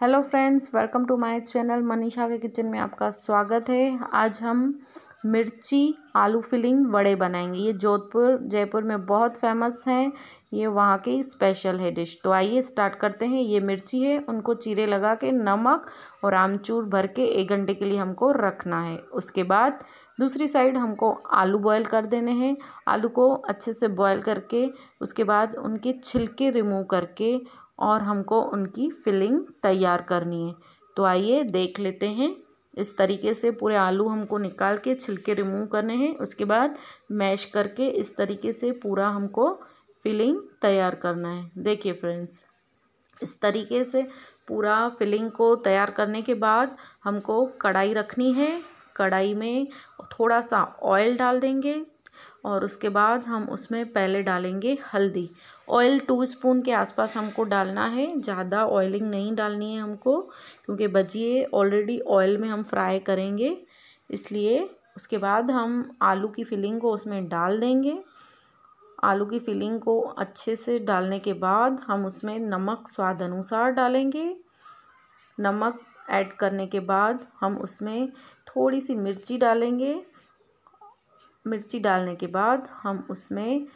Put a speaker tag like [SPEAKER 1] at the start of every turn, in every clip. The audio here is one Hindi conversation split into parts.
[SPEAKER 1] hello friends welcome to my channel Manisha के किचन में आपका स्वागत है आज हम मिर्ची आलू फिलिंग वड़े बनाएंगे ये जोधपुर जयपुर में बहुत फेमस हैं ये वहाँ की स्पेशल है डिश तो आइए स्टार्ट करते हैं ये मिर्ची है उनको चीरे लगा के नमक और आमचूर भर के एक घंटे के लिए हमको रखना है उसके बाद दूसरी साइड हमको आलू बॉयल कर देने हैं आलू को अच्छे से बॉयल करके उसके बाद उनके छिलके रिमूव करके और हमको उनकी फिलिंग तैयार करनी है तो आइए देख लेते हैं इस तरीके से पूरे आलू हमको निकाल के छिलके रिमूव करने हैं उसके बाद मैश करके इस तरीके से पूरा हमको फिलिंग तैयार करना है देखिए फ्रेंड्स इस तरीके से पूरा फिलिंग को तैयार करने के बाद हमको कढ़ाई रखनी है कढ़ाई में थोड़ा सा ऑयल डाल देंगे और उसके बाद हम उसमें पहले डालेंगे हल्दी ऑयल टू स्पून के आसपास हमको डालना है ज़्यादा ऑयलिंग नहीं डालनी है हमको क्योंकि बजिए ऑलरेडी ऑयल में हम फ्राई करेंगे इसलिए उसके बाद हम आलू की फिलिंग को उसमें डाल देंगे आलू की फिलिंग को अच्छे से डालने के बाद हम उसमें नमक स्वाद अनुसार डालेंगे नमक ऐड करने के बाद हम उसमें थोड़ी सी मिर्ची डालेंगे मिर्ची डालने के बाद हम उसमें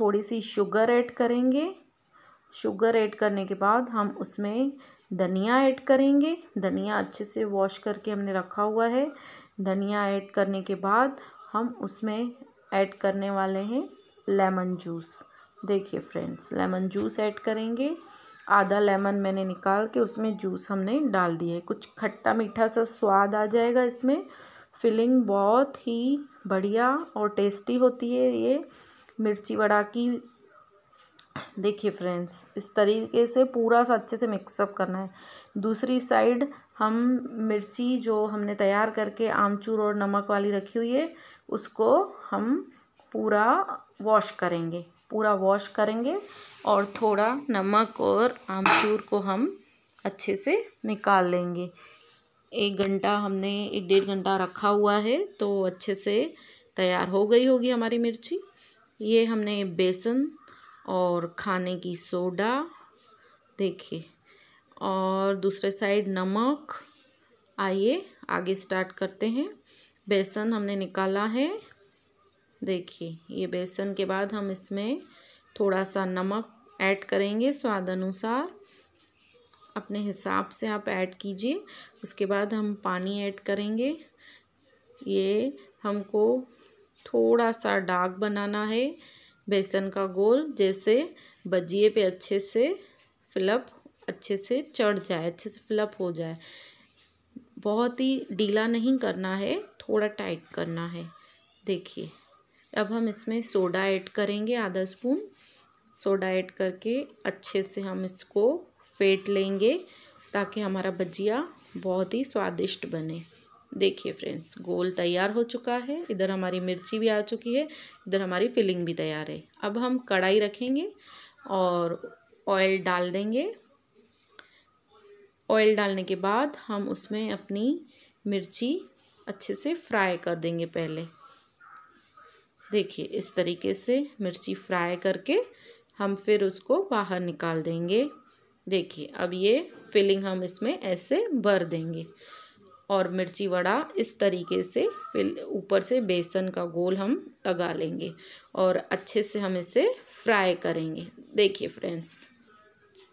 [SPEAKER 1] थोड़ी सी शुगर ऐड करेंगे शुगर ऐड करने के बाद हम उसमें धनिया ऐड करेंगे धनिया अच्छे से वॉश करके हमने रखा हुआ है धनिया ऐड करने के बाद हम उसमें ऐड करने वाले हैं लेमन जूस देखिए फ्रेंड्स लेमन जूस ऐड करेंगे आधा लेमन मैंने निकाल के उसमें जूस हमने डाल दिया है कुछ खट्टा मीठा सा स्वाद आ जाएगा इसमें फिलिंग बहुत ही बढ़िया और टेस्टी होती है ये मिर्ची वड़ा की देखिए फ्रेंड्स इस तरीके से पूरा सा अच्छे से मिक्सअप करना है दूसरी साइड हम मिर्ची जो हमने तैयार करके आमचूर और नमक वाली रखी हुई है उसको हम पूरा वॉश करेंगे पूरा वॉश करेंगे और थोड़ा नमक और आमचूर को हम अच्छे से निकाल लेंगे एक घंटा हमने एक डेढ़ घंटा रखा हुआ है तो अच्छे से तैयार हो गई होगी हमारी मिर्ची ये हमने बेसन और खाने की सोडा देखिए और दूसरे साइड नमक आइए आगे स्टार्ट करते हैं बेसन हमने निकाला है देखिए ये बेसन के बाद हम इसमें थोड़ा सा नमक ऐड करेंगे स्वाद अनुसार अपने हिसाब से आप ऐड कीजिए उसके बाद हम पानी ऐड करेंगे ये हमको थोड़ा सा डार्क बनाना है बेसन का गोल जैसे भजिए पे अच्छे से फिलअप अच्छे से चढ़ जाए अच्छे से फिलअप हो जाए बहुत ही ढीला नहीं करना है थोड़ा टाइट करना है देखिए अब हम इसमें सोडा ऐड करेंगे आधा स्पून सोडा ऐड करके अच्छे से हम इसको फेंट लेंगे ताकि हमारा भजिया बहुत ही स्वादिष्ट बने देखिए फ्रेंड्स गोल तैयार हो चुका है इधर हमारी मिर्ची भी आ चुकी है इधर हमारी फिलिंग भी तैयार है अब हम कढ़ाई रखेंगे और ऑयल डाल देंगे ऑयल डालने के बाद हम उसमें अपनी मिर्ची अच्छे से फ्राई कर देंगे पहले देखिए इस तरीके से मिर्ची फ्राई करके हम फिर उसको बाहर निकाल देंगे देखिए अब ये फिलिंग हम इसमें ऐसे भर देंगे और मिर्ची वड़ा इस तरीके से फिल ऊपर से बेसन का गोल हम लगा लेंगे और अच्छे से हम इसे फ्राई करेंगे देखिए फ्रेंड्स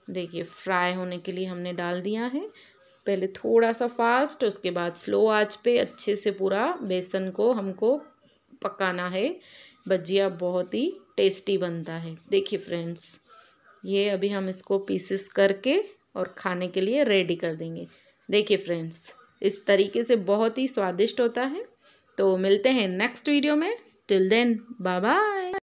[SPEAKER 1] देखिए फ्राई होने के लिए हमने डाल दिया है पहले थोड़ा सा फास्ट उसके बाद स्लो आंच पे अच्छे से पूरा बेसन को हमको पकाना है भजिया बहुत ही टेस्टी बनता है देखिए फ्रेंड्स ये अभी हम इसको पीसेस करके और खाने के लिए रेडी कर देंगे देखिए फ्रेंड्स इस तरीके से बहुत ही स्वादिष्ट होता है तो मिलते हैं नेक्स्ट वीडियो में टिल देन बाय बाय